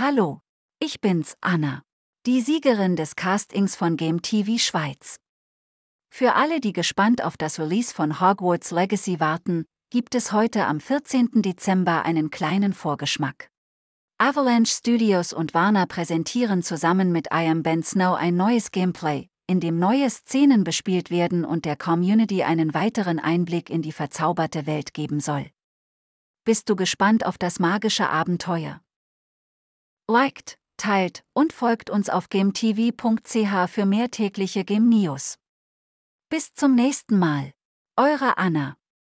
Hallo, ich bin's, Anna, die Siegerin des Castings von Game TV Schweiz. Für alle, die gespannt auf das Release von Hogwarts Legacy warten, gibt es heute am 14. Dezember einen kleinen Vorgeschmack. Avalanche Studios und Warner präsentieren zusammen mit I Am Ben Snow ein neues Gameplay, in dem neue Szenen bespielt werden und der Community einen weiteren Einblick in die verzauberte Welt geben soll. Bist du gespannt auf das magische Abenteuer? liked, teilt und folgt uns auf gametv.ch für mehr tägliche Game News. Bis zum nächsten Mal. Eure Anna.